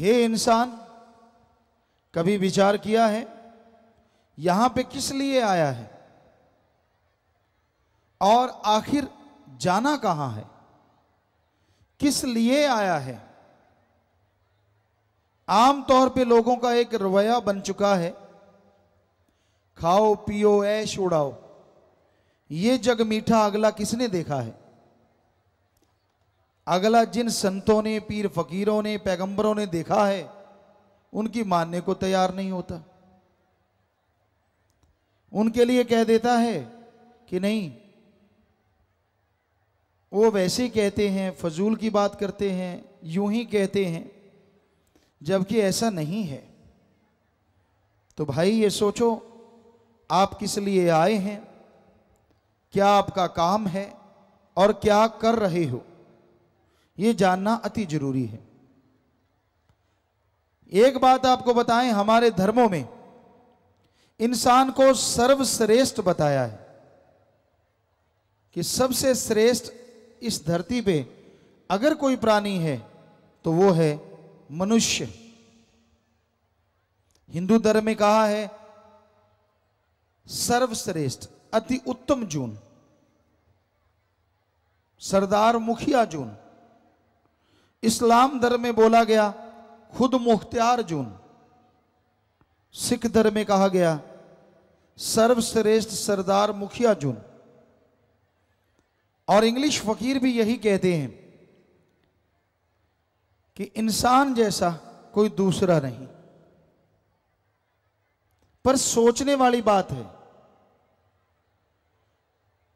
हे इंसान कभी विचार किया है यहां पे किस लिए आया है और आखिर जाना कहां है किस लिए आया है आम तौर पे लोगों का एक रवैया बन चुका है खाओ पियो ऐश उड़ाओ ये जग मीठा अगला किसने देखा है अगला जिन संतों ने पीर फकीरों ने पैगंबरों ने देखा है उनकी मानने को तैयार नहीं होता उनके लिए कह देता है कि नहीं वो वैसे कहते हैं फजूल की बात करते हैं यूं ही कहते हैं जबकि ऐसा नहीं है तो भाई ये सोचो आप किस लिए आए हैं क्या आपका काम है और क्या कर रहे हो ये जानना अति जरूरी है एक बात आपको बताएं हमारे धर्मों में इंसान को सर्वश्रेष्ठ बताया है कि सबसे श्रेष्ठ इस धरती पे अगर कोई प्राणी है तो वो है मनुष्य हिंदू धर्म में कहा है सर्वश्रेष्ठ अति उत्तम जून सरदार मुखिया जून इस्लाम धर्म में बोला गया खुद मुख्तियार जून सिख धर्म में कहा गया सर्वश्रेष्ठ सरदार मुखिया जून और इंग्लिश फकीर भी यही कहते हैं कि इंसान जैसा कोई दूसरा नहीं पर सोचने वाली बात है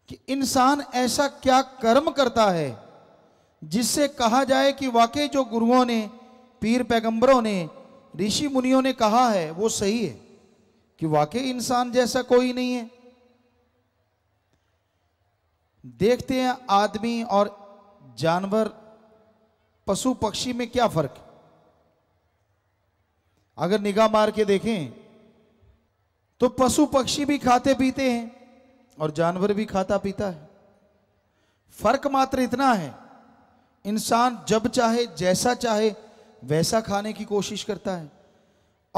कि इंसान ऐसा क्या कर्म करता है जिससे कहा जाए कि वाकई जो गुरुओं ने पीर पैगंबरों ने ऋषि मुनियों ने कहा है वो सही है कि वाकई इंसान जैसा कोई नहीं है देखते हैं आदमी और जानवर पशु पक्षी में क्या फर्क है अगर निगाह मार के देखें तो पशु पक्षी भी खाते पीते हैं और जानवर भी खाता पीता है फर्क मात्र इतना है इंसान जब चाहे जैसा चाहे वैसा खाने की कोशिश करता है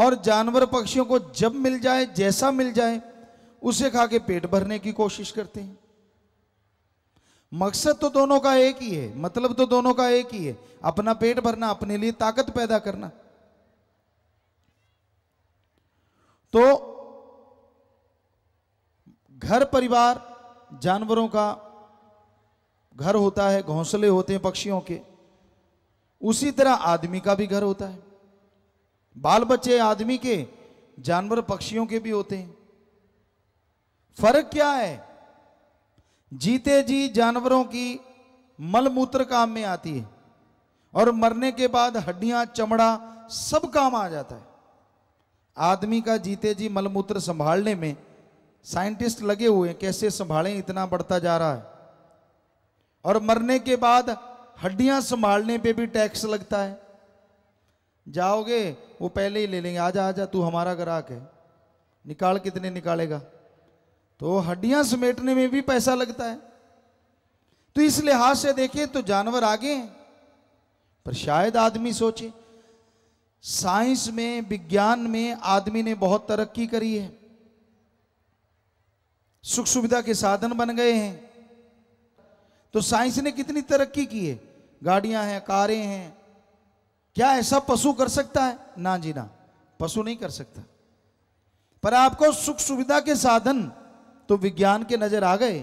और जानवर पक्षियों को जब मिल जाए जैसा मिल जाए उसे खा के पेट भरने की कोशिश करते हैं मकसद तो दोनों का एक ही है मतलब तो दोनों का एक ही है अपना पेट भरना अपने लिए ताकत पैदा करना तो घर परिवार जानवरों का घर होता है घोंसले होते हैं पक्षियों के उसी तरह आदमी का भी घर होता है बाल बच्चे आदमी के जानवर पक्षियों के भी होते हैं फर्क क्या है जीते जी जानवरों की मल मूत्र काम में आती है और मरने के बाद हड्डियां चमड़ा सब काम आ जाता है आदमी का जीते जी मलमूत्र संभालने में साइंटिस्ट लगे हुए हैं कैसे संभालें इतना बढ़ता जा रहा है और मरने के बाद हड्डियां संभालने पे भी टैक्स लगता है जाओगे वो पहले ही ले लेंगे आजा आजा तू हमारा ग्राहक है निकाल कितने निकालेगा तो हड्डियां समेटने में भी पैसा लगता है तो इस लिहाज से देखें तो जानवर आगे हैं पर शायद आदमी सोचे साइंस में विज्ञान में आदमी ने बहुत तरक्की करी है सुख सुविधा के साधन बन गए हैं तो साइंस ने कितनी तरक्की की है गाड़ियां हैं कारें हैं क्या ऐसा पशु कर सकता है ना जी ना पशु नहीं कर सकता पर आपको सुख सुविधा के साधन तो विज्ञान के नजर आ गए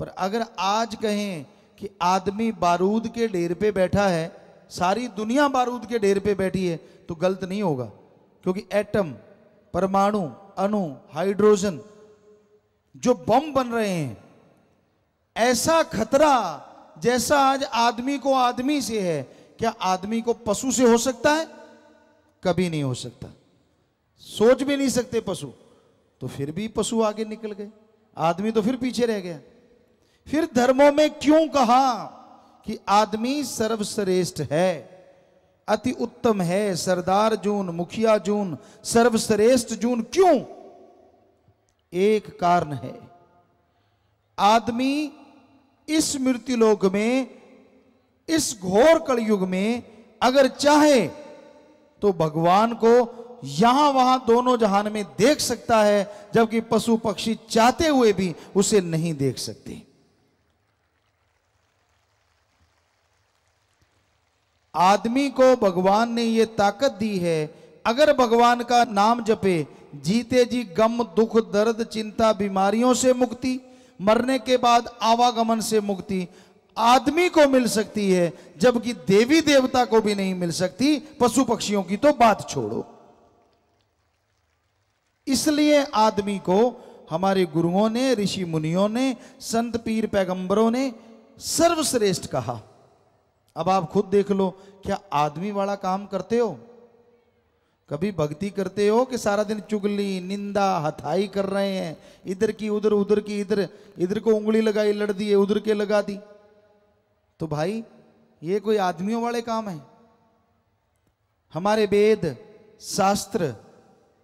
पर अगर आज कहें कि आदमी बारूद के ढेर पे बैठा है सारी दुनिया बारूद के ढेर पे बैठी है तो गलत नहीं होगा क्योंकि एटम परमाणु अणु हाइड्रोजन जो बम बन रहे हैं ऐसा खतरा जैसा आज आदमी को आदमी से है क्या आदमी को पशु से हो सकता है कभी नहीं हो सकता सोच भी नहीं सकते पशु तो फिर भी पशु आगे निकल गए आदमी तो फिर पीछे रह गया फिर धर्मों में क्यों कहा कि आदमी सर्वश्रेष्ठ है अति उत्तम है सरदार जून मुखिया जून सर्वश्रेष्ठ जून क्यों एक कारण है आदमी इस मृत्युलोक में इस घोर कलयुग में अगर चाहे तो भगवान को यहां वहां दोनों जहान में देख सकता है जबकि पशु पक्षी चाहते हुए भी उसे नहीं देख सकते आदमी को भगवान ने यह ताकत दी है अगर भगवान का नाम जपे जीते जी गम दुख दर्द चिंता बीमारियों से मुक्ति मरने के बाद आवागमन से मुक्ति आदमी को मिल सकती है जबकि देवी देवता को भी नहीं मिल सकती पशु पक्षियों की तो बात छोड़ो इसलिए आदमी को हमारे गुरुओं ने ऋषि मुनियों ने संत पीर पैगंबरों ने सर्वश्रेष्ठ कहा अब आप खुद देख लो क्या आदमी वाला काम करते हो कभी भक्ति करते हो कि सारा दिन चुगली निंदा हथाई कर रहे हैं इधर की उधर उधर की इधर इधर को उंगली लगाई लड़ दिए उधर के लगा दी तो भाई ये कोई आदमियों वाले काम है हमारे वेद शास्त्र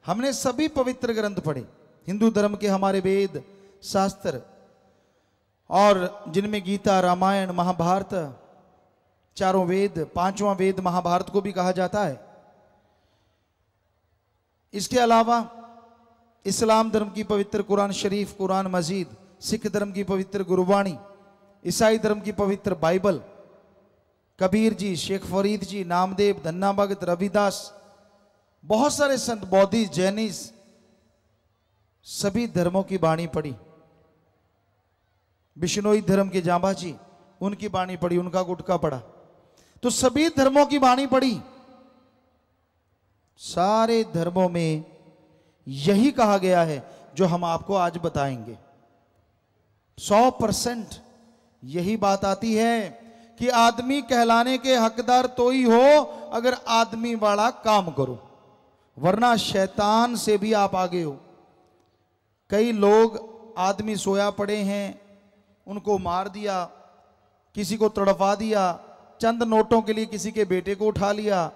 हमने सभी पवित्र ग्रंथ पढ़े हिंदू धर्म के हमारे वेद शास्त्र और जिनमें गीता रामायण महाभारत चारों वेद पांचवा वेद महाभारत को भी कहा जाता है इसके अलावा इस्लाम धर्म की पवित्र कुरान शरीफ कुरान मजीद सिख धर्म की पवित्र गुरुवाणी ईसाई धर्म की पवित्र बाइबल कबीर जी शेख फरीद जी नामदेव धन्ना भगत रविदास बहुत सारे संत बौद्धिस जैनिस सभी धर्मों की बाणी पढ़ी बिश्नोई धर्म के जाम्बा जी उनकी बाणी पढ़ी उनका गुटका पढ़ा तो सभी धर्मों की बाणी पढ़ी सारे धर्मों में यही कहा गया है जो हम आपको आज बताएंगे सौ परसेंट यही बात आती है कि आदमी कहलाने के हकदार तो ही हो अगर आदमी वाला काम करो वरना शैतान से भी आप आगे हो कई लोग आदमी सोया पड़े हैं उनको मार दिया किसी को तड़पा दिया चंद नोटों के लिए किसी के बेटे को उठा लिया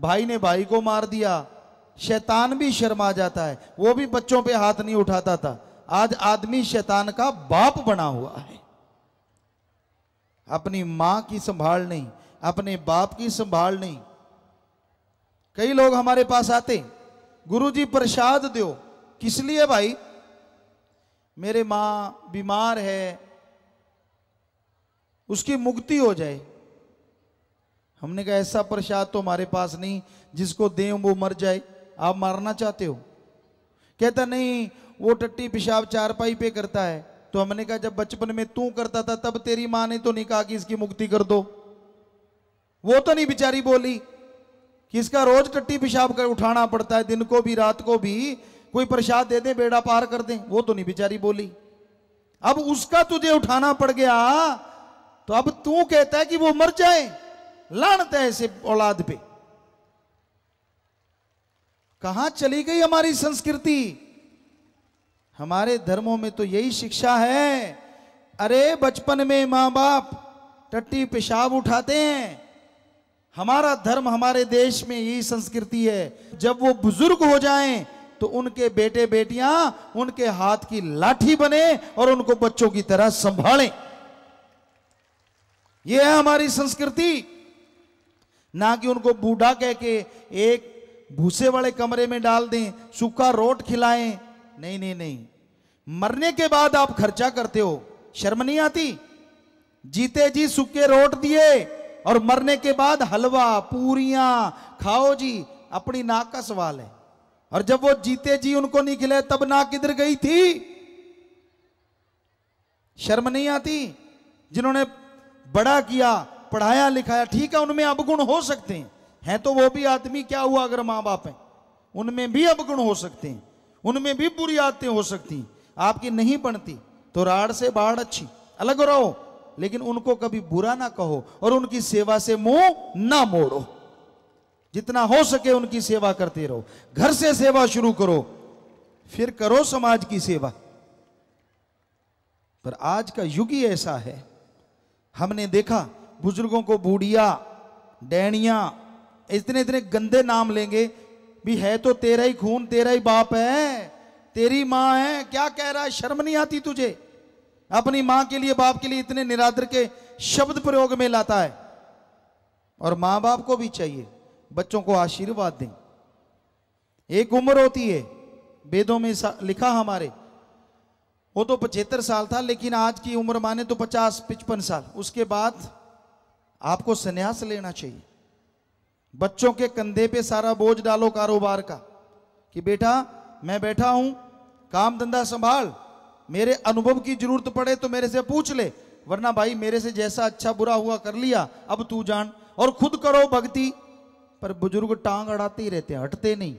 भाई ने भाई को मार दिया शैतान भी शर्मा जाता है वो भी बच्चों पे हाथ नहीं उठाता था आज आदमी शैतान का बाप बना हुआ है अपनी मां की संभाल नहीं अपने बाप की संभाल नहीं कई लोग हमारे पास आते गुरु जी प्रसाद दो किस लिए भाई मेरे मां बीमार है उसकी मुक्ति हो जाए हमने कहा ऐसा प्रसाद तो हमारे पास नहीं जिसको दें वो मर जाए आप मारना चाहते हो कहता नहीं वो टट्टी पेशाब चारपाई पे करता है तो हमने कहा जब बचपन में तू करता था तब तेरी माँ ने तो नहीं कहा कि इसकी मुक्ति कर दो वो तो नहीं बेचारी बोली कि इसका रोज टट्टी पेशाब कर उठाना पड़ता है दिन को भी रात को भी कोई प्रसाद दे दे बेड़ा पार कर दे वो तो नहीं बेचारी बोली अब उसका तुझे उठाना पड़ गया तो अब तू कहता है कि वो मर जाए लानत है ऐसे औलाद पे कहां चली गई हमारी संस्कृति हमारे धर्मों में तो यही शिक्षा है अरे बचपन में मां बाप टट्टी पेशाब उठाते हैं हमारा धर्म हमारे देश में यही संस्कृति है जब वो बुजुर्ग हो जाएं तो उनके बेटे बेटियां उनके हाथ की लाठी बने और उनको बच्चों की तरह संभालें यह है हमारी संस्कृति ना कि उनको बूढ़ा कह के एक भूसे वाले कमरे में डाल दें सूखा रोट खिलाएं नहीं नहीं नहीं मरने के बाद आप खर्चा करते हो शर्म नहीं आती जीते जी सूखे रोट दिए और मरने के बाद हलवा पूरियां खाओ जी अपनी नाक का सवाल है और जब वो जीते जी उनको नहीं खिलाए तब नाक किधर गई थी शर्म नहीं आती जिन्होंने बड़ा किया पढ़ाया लिखाया ठीक है उनमें अवगुण हो सकते हैं हैं तो वो भी आदमी क्या हुआ अगर माँ बाप हैं उनमें भी अवगुण हो सकते हैं उनमें भी बुरी आदतें हो सकती हैं आपकी नहीं बनती तो राड़ से बाढ़ अच्छी अलग रहो लेकिन उनको कभी बुरा ना कहो और उनकी सेवा से मुंह ना मोड़ो जितना हो सके उनकी सेवा करते रहो घर से सेवा शुरू करो फिर करो समाज की सेवा पर आज का युग ही ऐसा है हमने देखा बुजुर्गों को बूढ़िया डैनिया इतने इतने गंदे नाम लेंगे भी है तो तेरा ही खून तेरा ही बाप है तेरी माँ है क्या कह रहा है शर्म नहीं आती तुझे अपनी माँ के लिए बाप के लिए इतने निरादर के शब्द प्रयोग में लाता है और माँ बाप को भी चाहिए बच्चों को आशीर्वाद दें एक उम्र होती है वेदों में लिखा हमारे वो तो पचहत्तर साल था लेकिन आज की उम्र माने तो पचास पचपन साल उसके बाद आपको संन्यास लेना चाहिए बच्चों के कंधे पे सारा बोझ डालो कारोबार का कि बेटा मैं बैठा हूं काम धंधा संभाल मेरे अनुभव की जरूरत पड़े तो मेरे से पूछ ले वरना भाई मेरे से जैसा अच्छा बुरा हुआ कर लिया अब तू जान और खुद करो भक्ति पर बुजुर्ग टांग अड़ाते ही रहते हटते नहीं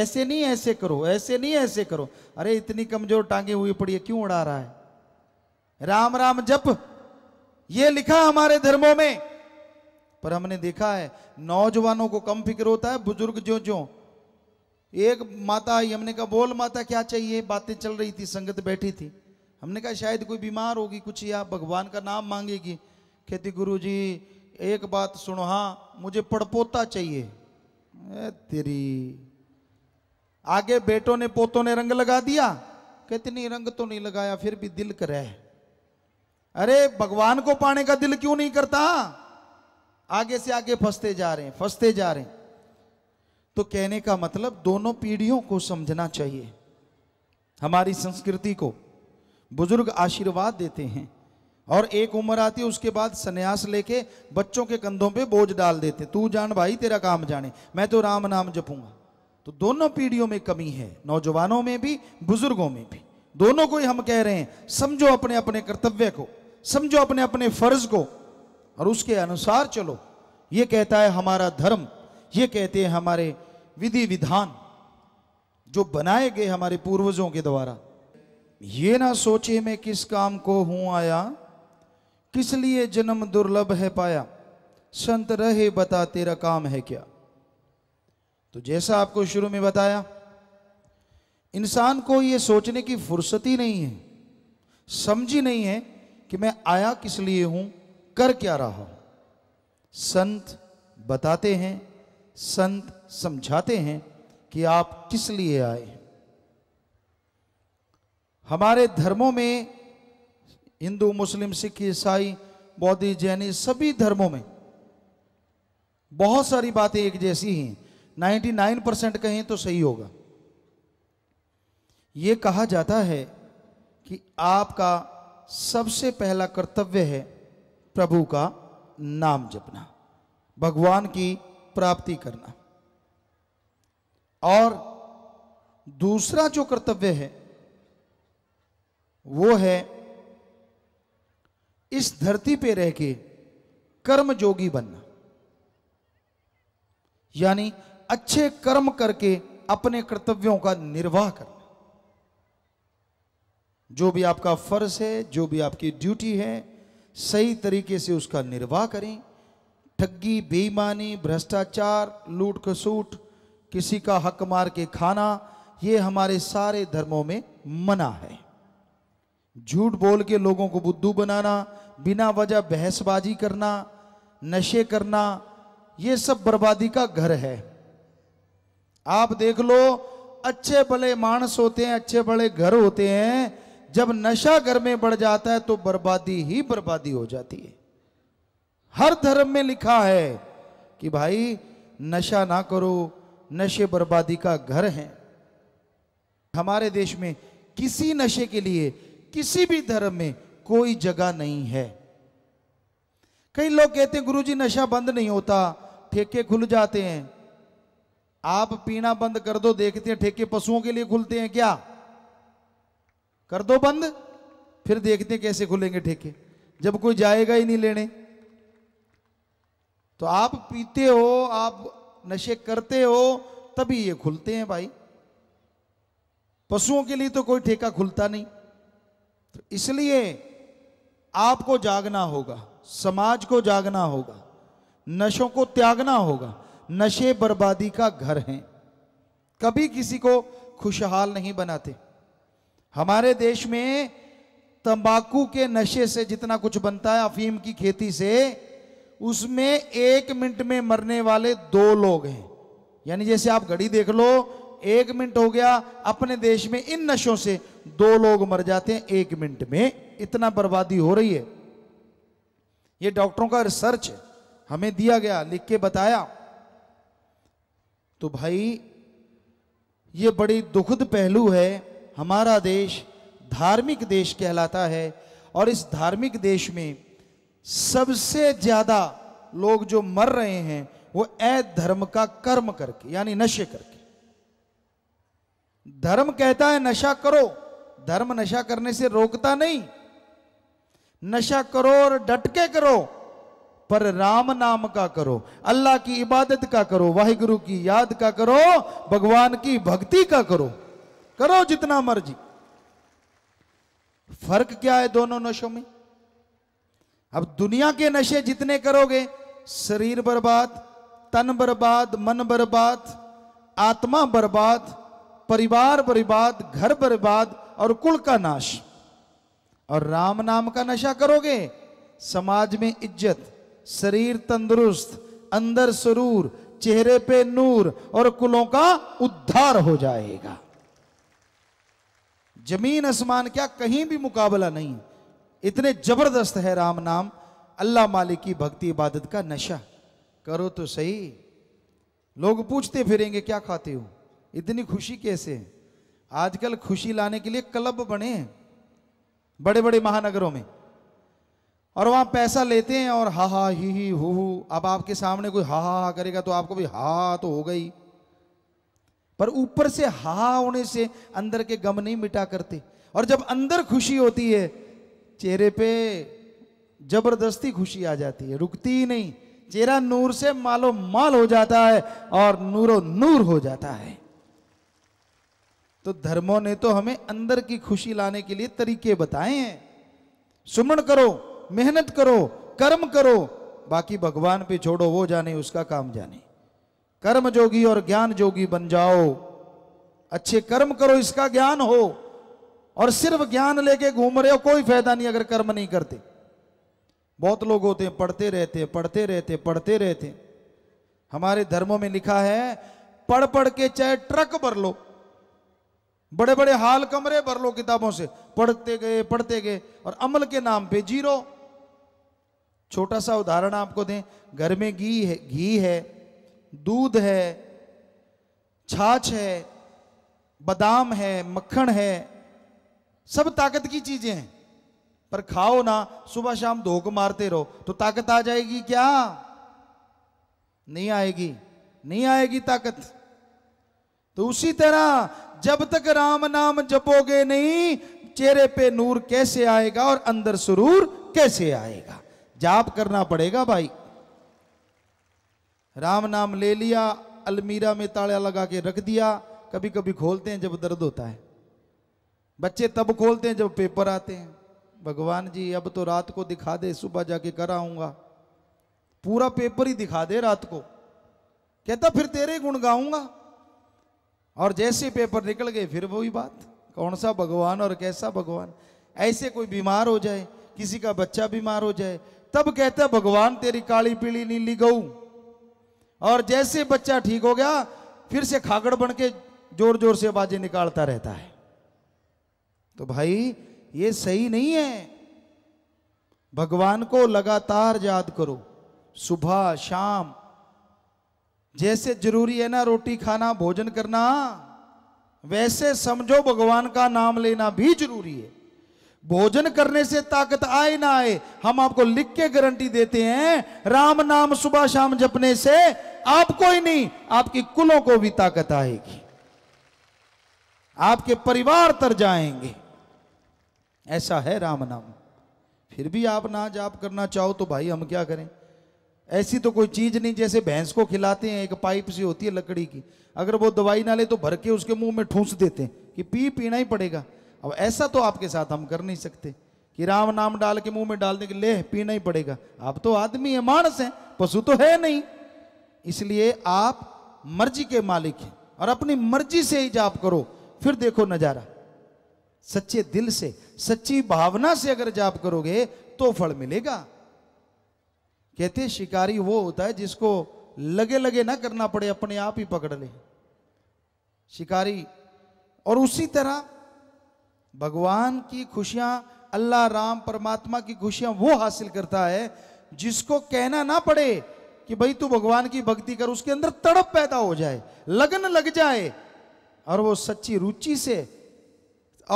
ऐसे नहीं ऐसे करो ऐसे नहीं ऐसे करो अरे इतनी कमजोर टांगे हुई पड़ी है क्यों उड़ा रहा है राम राम जप ये लिखा हमारे धर्मों में पर हमने देखा है नौजवानों को कम फिक्र होता है बुजुर्ग जो जो एक माता आई हमने कहा बोल माता क्या चाहिए बातें चल रही थी संगत बैठी थी हमने कहा शायद कोई बीमार होगी कुछ या भगवान का नाम मांगेगी खेती गुरु जी एक बात सुनो हाँ मुझे पड़पोता चाहिए ए, तेरी आगे बेटों ने पोतों ने रंग लगा दिया कितनी नहीं रंग तो नहीं लगाया फिर भी दिल करे अरे भगवान को पाने का दिल क्यों नहीं करता आगे से आगे फंसते जा रहे हैं फंसते जा रहे हैं तो कहने का मतलब दोनों पीढ़ियों को समझना चाहिए हमारी संस्कृति को बुजुर्ग आशीर्वाद देते हैं और एक उम्र आती है उसके बाद सन्यास लेके बच्चों के कंधों पे बोझ डाल देते तू जान भाई तेरा काम जाने मैं तो राम नाम जपूंगा तो दोनों पीढ़ियों में कमी है नौजवानों में भी बुजुर्गों में भी दोनों को ही हम कह रहे हैं समझो अपने अपने कर्तव्य को समझो अपने अपने फर्ज को और उसके अनुसार चलो ये कहता है हमारा धर्म ये कहते हैं हमारे विधि विधान जो बनाए गए हमारे पूर्वजों के द्वारा ये ना सोचे मैं किस काम को हूं आया किस लिए जन्म दुर्लभ है पाया संत रहे बता तेरा काम है क्या तो जैसा आपको शुरू में बताया इंसान को ये सोचने की फुर्सत ही नहीं है समझी नहीं है कि मैं आया किस लिए हूं कर क्या रहा हूं संत बताते हैं संत समझाते हैं कि आप किस लिए आए हमारे धर्मों में हिंदू मुस्लिम सिख ईसाई बौद्ध जैनी सभी धर्मों में बहुत सारी बातें एक जैसी हैं 99 परसेंट कहें तो सही होगा यह कहा जाता है कि आपका सबसे पहला कर्तव्य है प्रभु का नाम जपना भगवान की प्राप्ति करना और दूसरा जो कर्तव्य है वो है इस धरती पे रह के कर्म जोगी बनना यानी अच्छे कर्म करके अपने कर्तव्यों का निर्वाह करना जो भी आपका फ़र्ज है जो भी आपकी ड्यूटी है सही तरीके से उसका निर्वाह करें ठगी बेईमानी भ्रष्टाचार लूट खसूट किसी का हक मार के खाना ये हमारे सारे धर्मों में मना है झूठ बोल के लोगों को बुद्धू बनाना बिना वजह बहसबाजी करना नशे करना ये सब बर्बादी का घर है आप देख लो अच्छे भले मानस होते हैं अच्छे भले घर होते हैं जब नशा घर में बढ़ जाता है तो बर्बादी ही बर्बादी हो जाती है हर धर्म में लिखा है कि भाई नशा ना करो नशे बर्बादी का घर है हमारे देश में किसी नशे के लिए किसी भी धर्म में कोई जगह नहीं है कई लोग कहते हैं गुरुजी नशा बंद नहीं होता ठेके खुल जाते हैं आप पीना बंद कर दो देखते हैं ठेके पशुओं के लिए खुलते हैं क्या कर दो बंद फिर देखते कैसे खुलेंगे ठेके जब कोई जाएगा ही नहीं लेने तो आप पीते हो आप नशे करते हो तभी ये खुलते हैं भाई पशुओं के लिए तो कोई ठेका खुलता नहीं तो इसलिए आपको जागना होगा समाज को जागना होगा नशों को त्यागना होगा नशे बर्बादी का घर हैं कभी किसी को खुशहाल नहीं बनाते हमारे देश में तंबाकू के नशे से जितना कुछ बनता है अफीम की खेती से उसमें एक मिनट में मरने वाले दो लोग हैं यानी जैसे आप घड़ी देख लो एक मिनट हो गया अपने देश में इन नशों से दो लोग मर जाते हैं एक मिनट में इतना बर्बादी हो रही है ये डॉक्टरों का रिसर्च है हमें दिया गया लिख के बताया तो भाई ये बड़ी दुखद पहलू है हमारा देश धार्मिक देश कहलाता है और इस धार्मिक देश में सबसे ज़्यादा लोग जो मर रहे हैं वो धर्म का कर्म करके यानी नशे करके धर्म कहता है नशा करो धर्म नशा करने से रोकता नहीं नशा करो और डटके करो पर राम नाम का करो अल्लाह की इबादत का करो वाहिगुरु की याद का करो भगवान की भक्ति का करो करो जितना मर्जी फर्क क्या है दोनों नशों में अब दुनिया के नशे जितने करोगे शरीर बर्बाद तन बर्बाद मन बर्बाद आत्मा बर्बाद परिवार बर्बाद घर बर्बाद और कुल का नाश और राम नाम का नशा करोगे समाज में इज्जत शरीर तंदुरुस्त अंदर सुरूर चेहरे पे नूर और कुलों का उद्धार हो जाएगा जमीन आसमान क्या कहीं भी मुकाबला नहीं इतने जबरदस्त है राम नाम अल्लाह मालिक की भक्ति इबादत का नशा करो तो सही लोग पूछते फिरेंगे क्या खाते हो इतनी खुशी कैसे आजकल खुशी लाने के लिए क्लब बने हैं बड़े बड़े महानगरों में और वहां पैसा लेते हैं और हा हा ही ही हु हु अब आपके सामने कोई हा हा करेगा तो आपको भी हा तो हो गई पर ऊपर से हा होने से अंदर के गम नहीं मिटा करते और जब अंदर खुशी होती है चेहरे पे जबरदस्ती खुशी आ जाती है रुकती ही नहीं चेहरा नूर से मालो माल हो जाता है और नूरो नूर हो जाता है तो धर्मों ने तो हमें अंदर की खुशी लाने के लिए तरीके बताए हैं सुमण करो मेहनत करो कर्म करो बाकी भगवान पे छोड़ो वो जाने उसका काम जाने कर्म जोगी और ज्ञान जोगी बन जाओ अच्छे कर्म करो इसका ज्ञान हो और सिर्फ ज्ञान लेके घूम रहे हो कोई फायदा नहीं अगर कर्म नहीं करते बहुत लोग होते हैं पढ़ते रहते पढ़ते रहते पढ़ते रहते हमारे धर्मों में लिखा है पढ़ पढ़ के चाहे ट्रक भर लो बड़े बड़े हाल कमरे भर लो किताबों से पढ़ते गए पढ़ते गए और अमल के नाम पे जीरो छोटा सा उदाहरण आपको दें घर में घी है घी है दूध है छाछ है बादाम है मक्खन है सब ताकत की चीजें हैं पर खाओ ना सुबह शाम धोख मारते रहो तो ताकत आ जाएगी क्या नहीं आएगी नहीं आएगी ताकत तो उसी तरह जब तक राम नाम जपोगे नहीं चेहरे पे नूर कैसे आएगा और अंदर सुरूर कैसे आएगा जाप करना पड़ेगा भाई राम नाम ले लिया अलमीरा में ताला लगा के रख दिया कभी कभी खोलते हैं जब दर्द होता है बच्चे तब खोलते हैं जब पेपर आते हैं भगवान जी अब तो रात को दिखा दे सुबह जाके कर आऊँगा पूरा पेपर ही दिखा दे रात को कहता फिर तेरे गुण गाऊंगा और जैसे पेपर निकल गए फिर वही बात कौन सा भगवान और कैसा भगवान ऐसे कोई बीमार हो जाए किसी का बच्चा बीमार हो जाए तब कहता भगवान तेरी काली पीली नीली गऊ और जैसे बच्चा ठीक हो गया फिर से खागड़ बन के जोर जोर से बाजे निकालता रहता है तो भाई ये सही नहीं है भगवान को लगातार याद करो सुबह शाम जैसे जरूरी है ना रोटी खाना भोजन करना वैसे समझो भगवान का नाम लेना भी जरूरी है भोजन करने से ताकत आए ना आए हम आपको लिख के गारंटी देते हैं राम नाम सुबह शाम जपने से आपको ही नहीं आपकी कुलों को भी ताकत आएगी आपके परिवार तर जाएंगे ऐसा है राम नाम फिर भी आप ना जाप करना चाहो तो भाई हम क्या करें ऐसी तो कोई चीज नहीं जैसे भैंस को खिलाते हैं एक पाइप सी होती है लकड़ी की अगर वो दवाई ना ले तो भर के उसके मुंह में ठूंस देते हैं कि पी पीना ही पड़ेगा अब ऐसा तो आपके साथ हम कर नहीं सकते कि राम नाम डाल के मुंह में डाल देंगे ले पीना ही पड़ेगा आप तो आदमी है मानस हैं पशु तो है नहीं इसलिए आप मर्जी के मालिक हैं और अपनी मर्जी से ही जाप करो फिर देखो नजारा सच्चे दिल से सच्ची भावना से अगर जाप करोगे तो फल मिलेगा कहते शिकारी वो होता है जिसको लगे लगे ना करना पड़े अपने आप ही पकड़ ले शिकारी और उसी तरह भगवान की खुशियां अल्लाह राम परमात्मा की खुशियां वो हासिल करता है जिसको कहना ना पड़े कि भाई तू भगवान की भक्ति कर उसके अंदर तड़प पैदा हो जाए लगन लग जाए और वो सच्ची रुचि से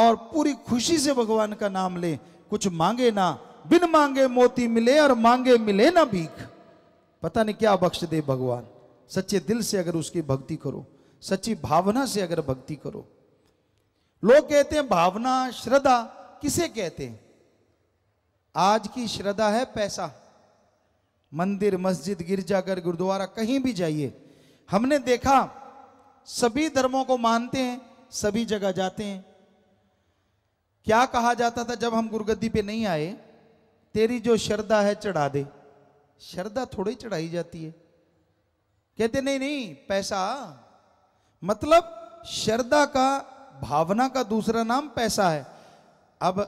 और पूरी खुशी से भगवान का नाम ले कुछ मांगे ना बिन मांगे मोती मिले और मांगे मिले ना भीख पता नहीं क्या बख्श दे भगवान सच्चे दिल से अगर उसकी भक्ति करो सच्ची भावना से अगर भक्ति करो लोग कहते हैं भावना श्रद्धा किसे कहते हैं आज की श्रद्धा है पैसा मंदिर मस्जिद गिरजाघर गुरुद्वारा कहीं भी जाइए हमने देखा सभी धर्मों को मानते हैं सभी जगह जाते हैं क्या कहा जाता था जब हम गुरुगद्दी पे नहीं आए तेरी जो श्रद्धा है चढ़ा दे श्रद्धा थोड़ी चढ़ाई जाती है कहते नहीं नहीं पैसा मतलब श्रद्धा का भावना का दूसरा नाम पैसा है अब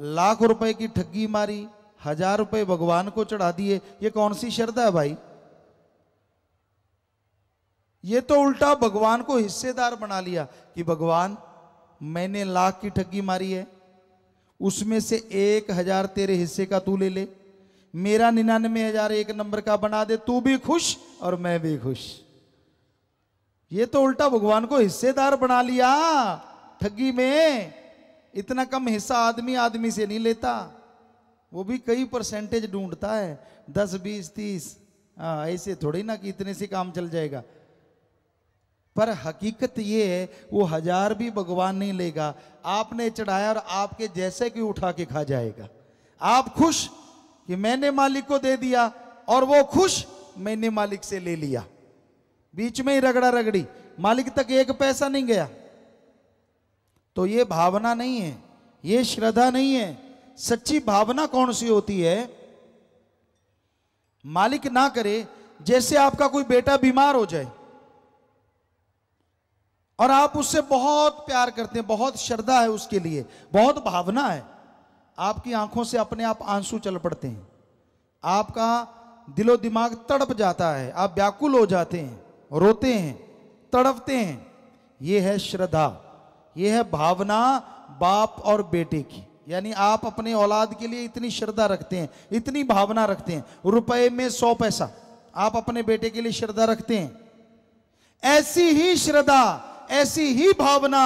लाख रुपए की ठगी मारी हजार रुपए भगवान को चढ़ा दिए ये कौन सी श्रद्धा है भाई ये तो उल्टा भगवान को हिस्सेदार बना लिया कि भगवान मैंने लाख की ठगी मारी है उसमें से एक हजार तेरे हिस्से का तू ले ले मेरा निन्यानवे हजार एक नंबर का बना दे तू भी खुश और मैं भी खुश ये तो उल्टा भगवान को हिस्सेदार बना लिया ठगी में इतना कम हिस्सा आदमी आदमी से नहीं लेता वो भी कई परसेंटेज ढूंढता है दस बीस तीस हाँ ऐसे थोड़ी ना कि इतने से काम चल जाएगा पर हकीकत ये है वो हजार भी भगवान नहीं लेगा आपने चढ़ाया और आपके जैसे कि उठा के खा जाएगा आप खुश कि मैंने मालिक को दे दिया और वो खुश मैंने मालिक से ले लिया बीच में ही रगड़ा रगड़ी मालिक तक एक पैसा नहीं गया तो ये भावना नहीं है ये श्रद्धा नहीं है सच्ची भावना कौन सी होती है मालिक ना करे जैसे आपका कोई बेटा बीमार हो जाए और आप उससे बहुत प्यार करते हैं बहुत श्रद्धा है उसके लिए बहुत भावना है आपकी आंखों से अपने आप आंसू चल पड़ते हैं आपका दिलो दिमाग तड़प जाता है आप व्याकुल हो जाते हैं रोते हैं तड़पते हैं यह है श्रद्धा ये है भावना बाप और बेटे की यानी आप अपने औलाद के लिए इतनी श्रद्धा रखते हैं इतनी भावना रखते हैं रुपए में सौ पैसा आप अपने बेटे के लिए श्रद्धा रखते हैं ऐसी ही श्रद्धा ऐसी ही भावना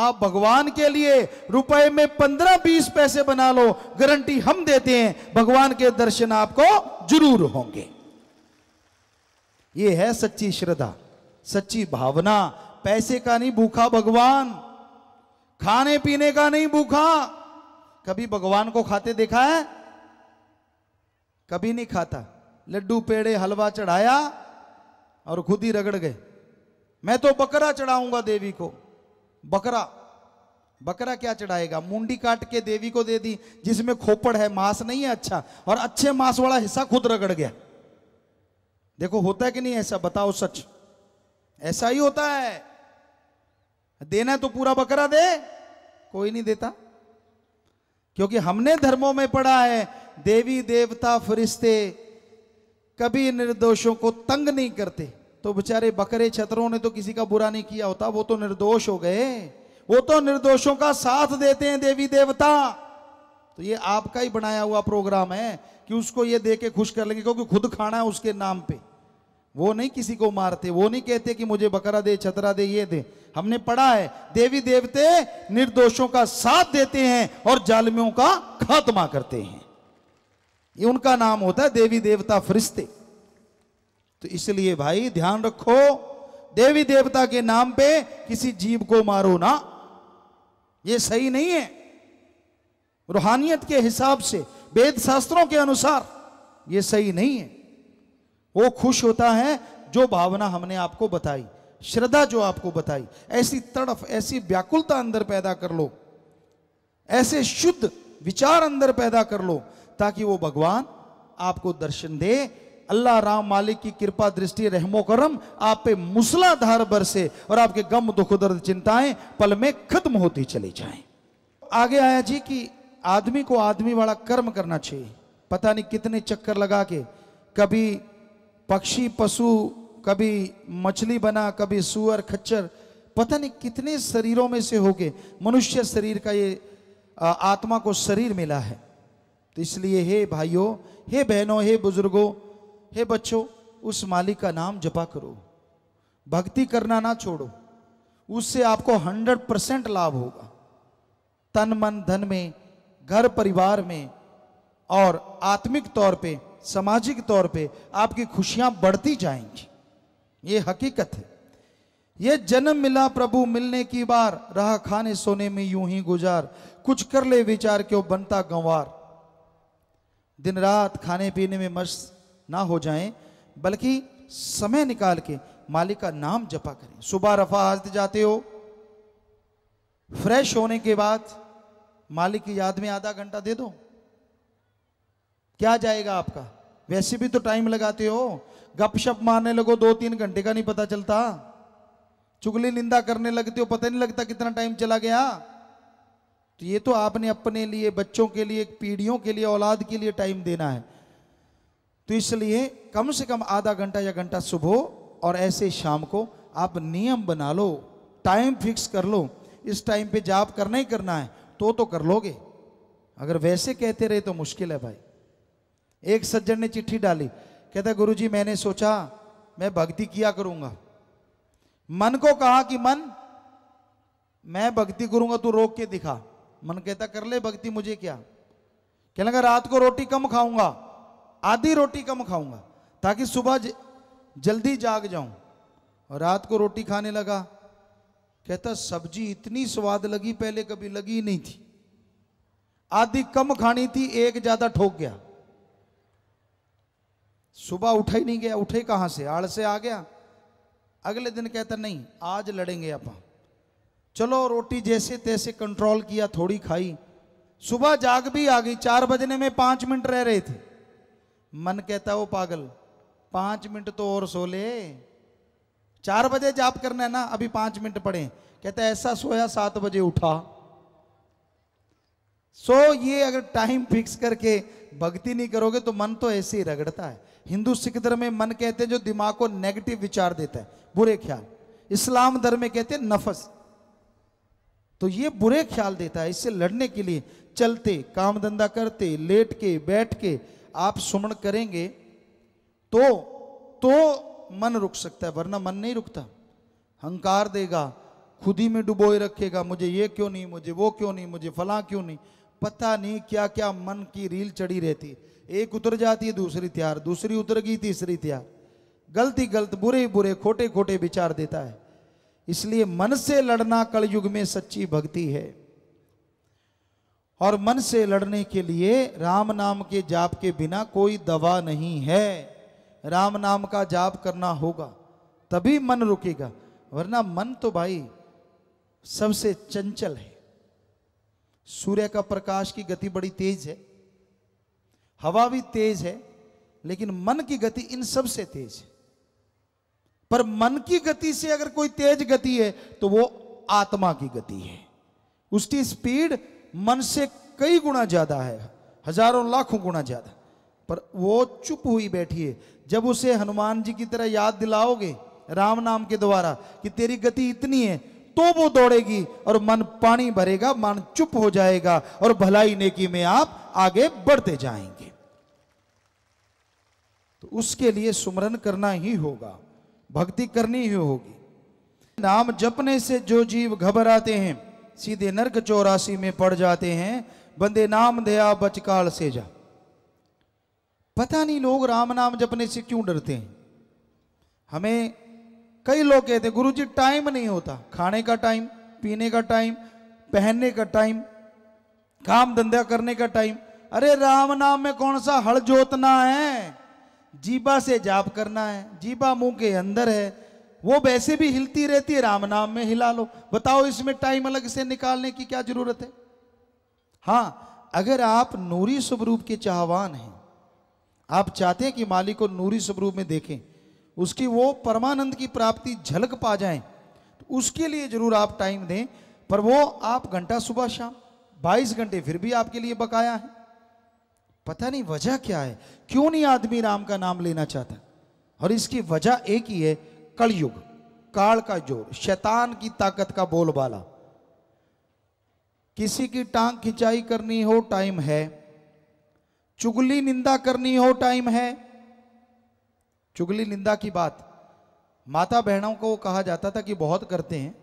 आप भगवान के लिए रुपए में पंद्रह बीस पैसे बना लो गारंटी हम देते हैं भगवान के दर्शन आपको जरूर होंगे ये है सच्ची श्रद्धा सच्ची भावना पैसे का नहीं भूखा भगवान खाने पीने का नहीं भूखा कभी भगवान को खाते देखा है कभी नहीं खाता लड्डू पेड़े हलवा चढ़ाया और खुद ही रगड़ गए मैं तो बकरा चढ़ाऊंगा देवी को बकरा बकरा क्या चढ़ाएगा मुंडी काट के देवी को दे दी जिसमें खोपड़ है मांस नहीं है अच्छा और अच्छे मांस वाला हिस्सा खुद रगड़ गया देखो होता है कि नहीं ऐसा बताओ सच ऐसा ही होता है देना है तो पूरा बकरा दे कोई नहीं देता क्योंकि हमने धर्मों में पढ़ा है देवी देवता फरिश्ते कभी निर्दोषों को तंग नहीं करते तो बेचारे बकरे छतरों ने तो किसी का बुरा नहीं किया होता वो तो निर्दोष हो गए वो तो निर्दोषों का साथ देते हैं देवी देवता तो ये आपका ही बनाया हुआ प्रोग्राम है कि उसको ये दे के खुश कर लेंगे क्योंकि खुद खाना है उसके नाम पे वो नहीं किसी को मारते वो नहीं कहते कि मुझे बकरा दे छतरा दे ये दे हमने पढ़ा है देवी देवते निर्दोषों का साथ देते हैं और जालमियों का खात्मा करते हैं ये उनका नाम होता है देवी देवता फरिश्ते तो इसलिए भाई ध्यान रखो देवी देवता के नाम पे किसी जीव को मारो ना ये सही नहीं है रूहानियत के हिसाब से वेद शास्त्रों के अनुसार ये सही नहीं है वो खुश होता है जो भावना हमने आपको बताई श्रद्धा जो आपको बताई ऐसी तड़फ ऐसी व्याकुलता अंदर पैदा कर लो ऐसे शुद्ध विचार अंदर पैदा कर लो ताकि वो भगवान आपको दर्शन दे अल्लाह राम मालिक की कृपा दृष्टि रहमो करम आप पे मुसलाधार बरसे और आपके गम दुख दर्द चिंताएं पल में खत्म होती चली जाएं आगे आया जी कि आदमी को आदमी वाला कर्म करना चाहिए पता नहीं कितने चक्कर लगा के कभी पक्षी पशु कभी मछली बना कभी सुअर खच्चर पता नहीं कितने शरीरों में से होके मनुष्य शरीर का ये आत्मा को शरीर मिला है तो इसलिए हे भाइयों हे बहनों हे बुजुर्गों हे बच्चों उस मालिक का नाम जपा करो भक्ति करना ना छोड़ो उससे आपको हंड्रेड परसेंट लाभ होगा तन मन धन में घर परिवार में और आत्मिक तौर पे सामाजिक तौर पे आपकी खुशियां बढ़ती जाएंगी ये हकीकत है ये जन्म मिला प्रभु मिलने की बार रहा खाने सोने में यूं ही गुजार कुछ कर ले विचार क्यों बनता गंवार दिन रात खाने पीने में मस्त ना हो जाएं बल्कि समय निकाल के मालिक का नाम जपा करें सुबह रफा आज जाते हो फ्रेश होने के बाद मालिक की याद में आधा घंटा दे दो क्या जाएगा आपका वैसे भी तो टाइम लगाते हो गपशप मारने लगो दो तीन घंटे का नहीं पता चलता चुगली निंदा करने लगते हो पता नहीं लगता कितना टाइम चला गया तो ये तो आपने अपने लिए बच्चों के लिए पीढ़ियों के लिए औलाद के लिए टाइम देना है तो इसलिए कम से कम आधा घंटा या घंटा सुबह और ऐसे शाम को आप नियम बना लो टाइम फिक्स कर लो इस टाइम पे जाप करना ही करना है तो तो कर लोगे अगर वैसे कहते रहे तो मुश्किल है भाई एक सज्जन ने चिट्ठी डाली कहता गुरु जी मैंने सोचा मैं भक्ति किया करूंगा मन को कहा कि मन मैं भक्ति करूंगा तू रोक के दिखा मन कहता कर ले भक्ति मुझे क्या कहने लगा रात को रोटी कम खाऊंगा आधी रोटी कम खाऊंगा ताकि सुबह ज, जल्दी जाग जाऊं और रात को रोटी खाने लगा कहता सब्जी इतनी स्वाद लगी पहले कभी लगी नहीं थी आधी कम खानी थी एक ज्यादा ठोक गया सुबह उठा ही नहीं गया उठे कहाँ से आड़ से आ गया अगले दिन कहता नहीं आज लड़ेंगे आप चलो रोटी जैसे तैसे कंट्रोल किया थोड़ी खाई सुबह जाग भी आ गई चार बजने में पांच मिनट रह रहे थे मन कहता वो पागल पांच मिनट तो और सो ले चार बजे जाप करना है ना अभी पांच मिनट पड़े कहता ऐसा सोया सात बजे उठा सो ये अगर टाइम फिक्स करके भक्ति नहीं करोगे तो मन तो ऐसे ही रगड़ता है हिंदू सिख धर्म में मन कहते हैं जो दिमाग को नेगेटिव विचार देता है बुरे ख्याल इस्लाम धर्म में कहते हैं नफस तो ये बुरे ख्याल देता है इससे लड़ने के लिए चलते काम धंधा करते लेट के बैठ के आप सुमण करेंगे तो तो मन रुक सकता है वरना मन नहीं रुकता हंकार देगा खुद ही में डुबोए रखेगा मुझे ये क्यों नहीं मुझे वो क्यों नहीं मुझे फला क्यों नहीं पता नहीं क्या क्या मन की रील चढ़ी रहती एक उतर जाती है दूसरी त्यार दूसरी उतर गई तीसरी त्यार गलती गलत बुरे बुरे खोटे खोटे विचार देता है इसलिए मन से लड़ना कलयुग में सच्ची भक्ति है और मन से लड़ने के लिए राम नाम के जाप के बिना कोई दवा नहीं है राम नाम का जाप करना होगा तभी मन रुकेगा वरना मन तो भाई सबसे चंचल है सूर्य का प्रकाश की गति बड़ी तेज है हवा भी तेज है लेकिन मन की गति इन सब से तेज है पर मन की गति से अगर कोई तेज गति है तो वो आत्मा की गति है उसकी स्पीड मन से कई गुना ज्यादा है हजारों लाखों गुना ज्यादा पर वो चुप हुई बैठी है जब उसे हनुमान जी की तरह याद दिलाओगे राम नाम के द्वारा कि तेरी गति इतनी है तो वो दौड़ेगी और मन पानी भरेगा मन चुप हो जाएगा और भलाई नेकी में आप आगे बढ़ते जाएंगे तो उसके लिए सुमरन करना ही होगा भक्ति करनी ही होगी नाम जपने से जो जीव घबराते हैं सीधे नर्क चौरासी में पड़ जाते हैं बंदे नाम दया बचकाल से जा पता नहीं लोग राम नाम जपने से क्यों डरते हैं हमें कई लोग कहते गुरु जी टाइम नहीं होता खाने का टाइम पीने का टाइम पहनने का टाइम काम धंधा करने का टाइम अरे राम नाम में कौन सा हल जोतना है जीबा से जाप करना है जीबा मुंह के अंदर है वो वैसे भी हिलती रहती है राम नाम में हिला लो बताओ इसमें टाइम अलग से निकालने की क्या जरूरत है हाँ अगर आप नूरी स्वरूप के चाहवान हैं आप चाहते हैं कि मालिक को नूरी स्वरूप में देखें उसकी वो परमानंद की प्राप्ति झलक पा जाए तो उसके लिए जरूर आप टाइम दें पर वो आप घंटा सुबह शाम 22 घंटे फिर भी आपके लिए बकाया है पता नहीं वजह क्या है क्यों नहीं आदमी राम का नाम लेना चाहता और इसकी वजह एक ही है कलयुग काल का जोर शैतान की ताकत का बोलबाला किसी की टांग खिंचाई करनी हो टाइम है चुगली निंदा करनी हो टाइम है चुगली निंदा की बात माता बहनों को कहा जाता था कि बहुत करते हैं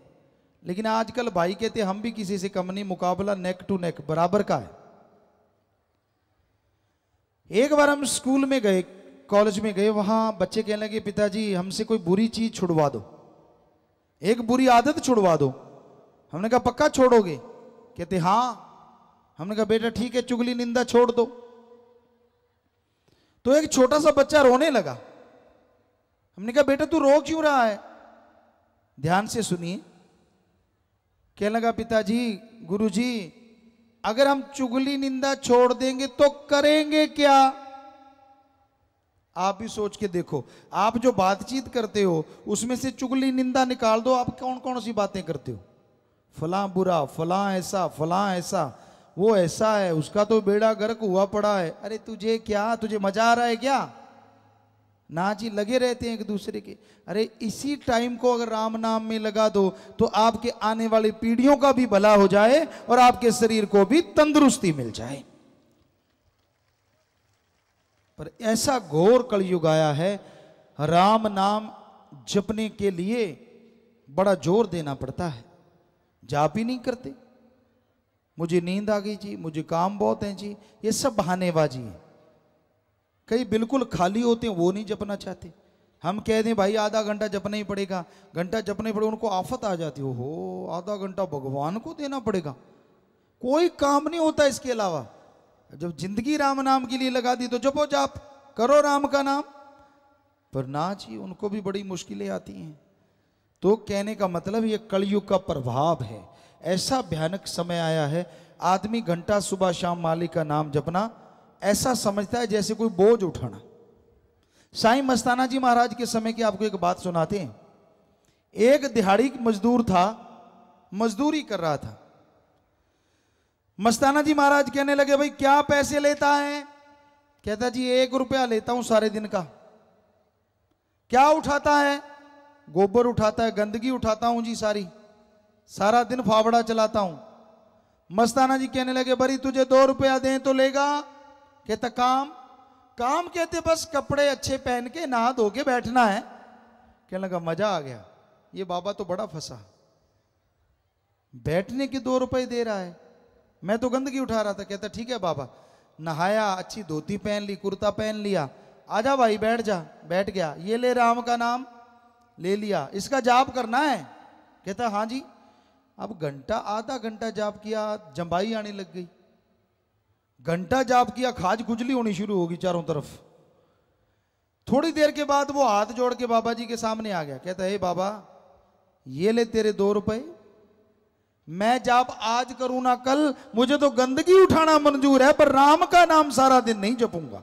लेकिन आजकल भाई कहते हम भी किसी से कम नहीं मुकाबला नेक टू नेक बराबर का है एक बार हम स्कूल में गए कॉलेज में गए वहां बच्चे कहने लगे पिताजी हमसे कोई बुरी चीज छुड़वा दो एक बुरी आदत छुड़वा दो हमने कहा पक्का छोड़ोगे कहते हाँ हमने कहा बेटा ठीक है चुगली निंदा छोड़ दो तो एक छोटा सा बच्चा रोने लगा हमने कहा बेटा तू रो क्यों रहा है ध्यान से सुनिए कह लगा पिताजी गुरुजी अगर हम चुगली निंदा छोड़ देंगे तो करेंगे क्या आप भी सोच के देखो आप जो बातचीत करते हो उसमें से चुगली निंदा निकाल दो आप कौन कौन सी बातें करते हो फला बुरा फलां ऐसा फलां ऐसा वो ऐसा है उसका तो बेड़ा गर्क हुआ पड़ा है अरे तुझे क्या तुझे मजा आ रहा है क्या ना जी लगे रहते हैं एक दूसरे के अरे इसी टाइम को अगर राम नाम में लगा दो तो आपके आने वाली पीढ़ियों का भी भला हो जाए और आपके शरीर को भी तंदुरुस्ती मिल जाए पर ऐसा घोर कलयुग आया है राम नाम जपने के लिए बड़ा जोर देना पड़ता है जाप ही नहीं करते मुझे नींद आ गई जी मुझे काम बहुत है जी ये सब बहानेबाजी है कई बिल्कुल खाली होते हैं वो नहीं जपना चाहते हम कह दें भाई आधा घंटा जपना ही पड़ेगा घंटा जपने पड़े उनको आफत आ जाती हो आधा घंटा भगवान को देना पड़ेगा कोई काम नहीं होता इसके अलावा जब जिंदगी राम नाम के लिए लगा दी तो जपो जाप करो राम का नाम पर ना जी उनको भी बड़ी मुश्किलें आती हैं तो कहने का मतलब ये कलयुग का प्रभाव है ऐसा भयानक समय आया है आदमी घंटा सुबह शाम मालिक का नाम जपना ऐसा समझता है जैसे कोई बोझ उठाना साई मस्ताना जी महाराज के समय की आपको एक बात सुनाते हैं एक दिहाड़ी मजदूर था मजदूरी कर रहा था मस्ताना जी महाराज कहने लगे भाई क्या पैसे लेता है कहता जी एक रुपया लेता हूं सारे दिन का क्या उठाता है गोबर उठाता है गंदगी उठाता हूं जी सारी सारा दिन फावड़ा चलाता हूं मस्ताना जी कहने लगे बरी तुझे दो रुपया दें तो लेगा कहता काम काम कहते बस कपड़े अच्छे पहन के नहा धो के बैठना है कहने लगा मजा आ गया ये बाबा तो बड़ा फंसा बैठने के दो रुपए दे रहा है मैं तो गंदगी उठा रहा था कहता ठीक है बाबा नहाया अच्छी धोती पहन ली कुर्ता पहन लिया आजा भाई बैठ जा बैठ गया ये ले राम का नाम ले लिया इसका जाप करना है कहता हाँ जी अब घंटा आधा घंटा जाप किया जम्बाई आने लग गई घंटा जाप किया खाज खुजली होनी शुरू होगी चारों तरफ थोड़ी देर के बाद वो हाथ जोड़ के बाबा जी के सामने आ गया कहता है बाबा ये ले तेरे दो रुपए मैं जाप आज करूं ना कल मुझे तो गंदगी उठाना मंजूर है पर राम का नाम सारा दिन नहीं जपूंगा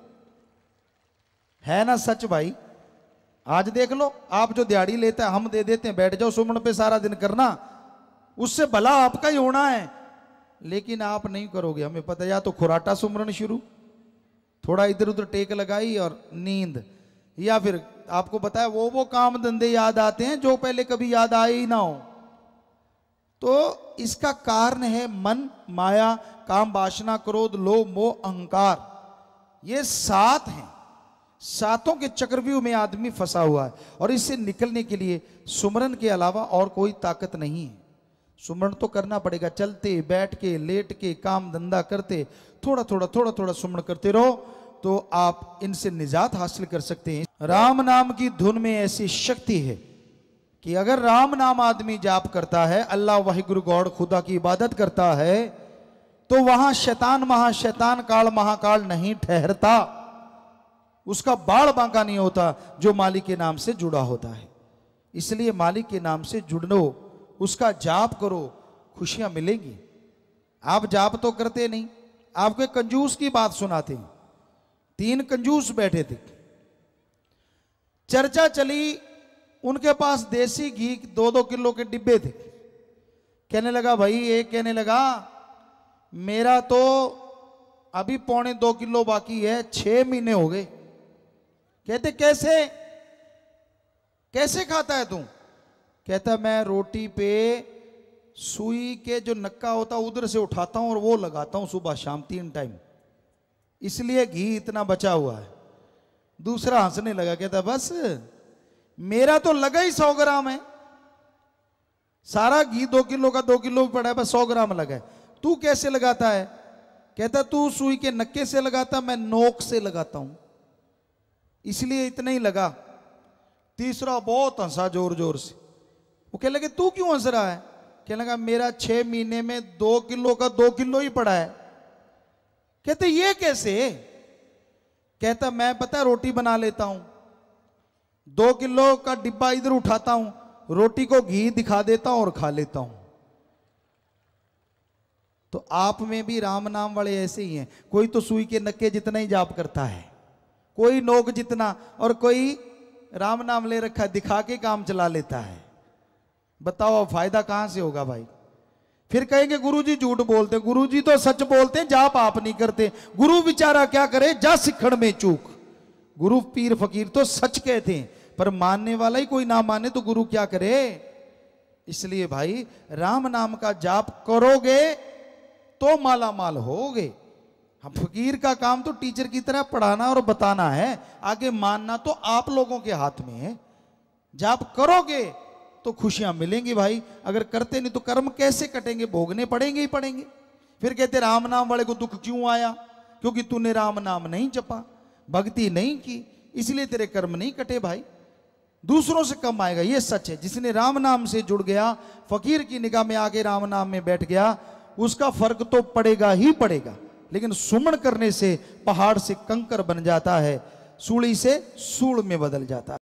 है ना सच भाई आज देख लो आप जो दिहाड़ी लेते हैं हम दे देते हैं बैठ जाओ सुमन पे सारा दिन करना उससे भला आपका ही होना है लेकिन आप नहीं करोगे हमें पता या तो खुराटा सुमरण शुरू थोड़ा इधर उधर टेक लगाई और नींद या फिर आपको बताया वो वो काम धंधे याद आते हैं जो पहले कभी याद आए ही ना हो तो इसका कारण है मन माया काम वासना क्रोध लोभ मोह अहंकार ये सात हैं सातों के चक्रव्यूह में आदमी फंसा हुआ है और इससे निकलने के लिए सुमरन के अलावा और कोई ताकत नहीं है सुमरण तो करना पड़ेगा चलते बैठ के लेट के काम धंधा करते थोड़ा थोड़ा थोड़ा थोड़ा सुमरण करते रहो तो आप इनसे निजात हासिल कर सकते हैं राम नाम की धुन में ऐसी शक्ति है कि अगर राम नाम आदमी जाप करता है अल्लाह वाहिगुरु गौड़ खुदा की इबादत करता है तो वहां शैतान महाशैतान काल महाकाल नहीं ठहरता उसका बाढ़ बांका नहीं होता जो मालिक के नाम से जुड़ा होता है इसलिए मालिक के नाम से जुड़नो उसका जाप करो खुशियां मिलेंगी आप जाप तो करते नहीं आपको एक कंजूस की बात सुनाते हैं तीन कंजूस बैठे थे चर्चा चली उनके पास देसी घी दो दो किलो के डिब्बे थे कहने लगा भाई एक कहने लगा मेरा तो अभी पौने दो किलो बाकी है छह महीने हो गए कहते कैसे कैसे खाता है तू कहता मैं रोटी पे सुई के जो नक्का होता उधर से उठाता हूं और वो लगाता हूं सुबह शाम तीन टाइम इसलिए घी इतना बचा हुआ है दूसरा हंसने लगा कहता बस मेरा तो लगा ही सौ ग्राम है सारा घी दो किलो का दो किलो भी पड़ा है बस सौ ग्राम लगा है तू कैसे लगाता है कहता तू सुई के नक्के से लगाता मैं नोक से लगाता हूं इसलिए इतना ही लगा तीसरा बहुत हंसा जोर जोर से वो कहने लगे तू क्यों हंस रहा है कहने लगा मेरा छह महीने में दो किलो का दो किलो ही पड़ा है कहते ये कैसे कहता मैं पता रोटी बना लेता हूं दो किलो का डिब्बा इधर उठाता हूं रोटी को घी दिखा देता हूं और खा लेता हूं तो आप में भी राम नाम वाले ऐसे ही हैं कोई तो सुई के नक्के जितना ही जाप करता है कोई नोक जितना और कोई राम नाम ले रखा दिखा के काम चला लेता है बताओ फायदा कहां से होगा भाई फिर कहेंगे गुरुजी झूठ बोलते गुरुजी तो सच बोलते जाप आप नहीं करते गुरु बेचारा क्या करे जा सिखड़ में चूक गुरु पीर फकीर तो सच कहते हैं पर मानने वाला ही कोई ना माने तो गुरु क्या करे इसलिए भाई राम नाम का जाप करोगे तो माला माल होगे हम फकीर का काम तो टीचर की तरह पढ़ाना और बताना है आगे मानना तो आप लोगों के हाथ में है जाप करोगे तो खुशियां मिलेंगी भाई अगर करते नहीं तो कर्म कैसे कटेंगे भोगने पड़ेंगे ही पड़ेंगे फिर कहते राम नाम वाले को दुख क्यों आया क्योंकि तूने राम नाम नहीं जपा भक्ति नहीं की इसलिए तेरे कर्म नहीं कटे भाई दूसरों से कम आएगा ये सच है जिसने राम नाम से जुड़ गया फकीर की निगाह में आके राम नाम में बैठ गया उसका फर्क तो पड़ेगा ही पड़ेगा लेकिन सुमण करने से पहाड़ से कंकर बन जाता है सूढ़ी से सूढ़ में बदल जाता है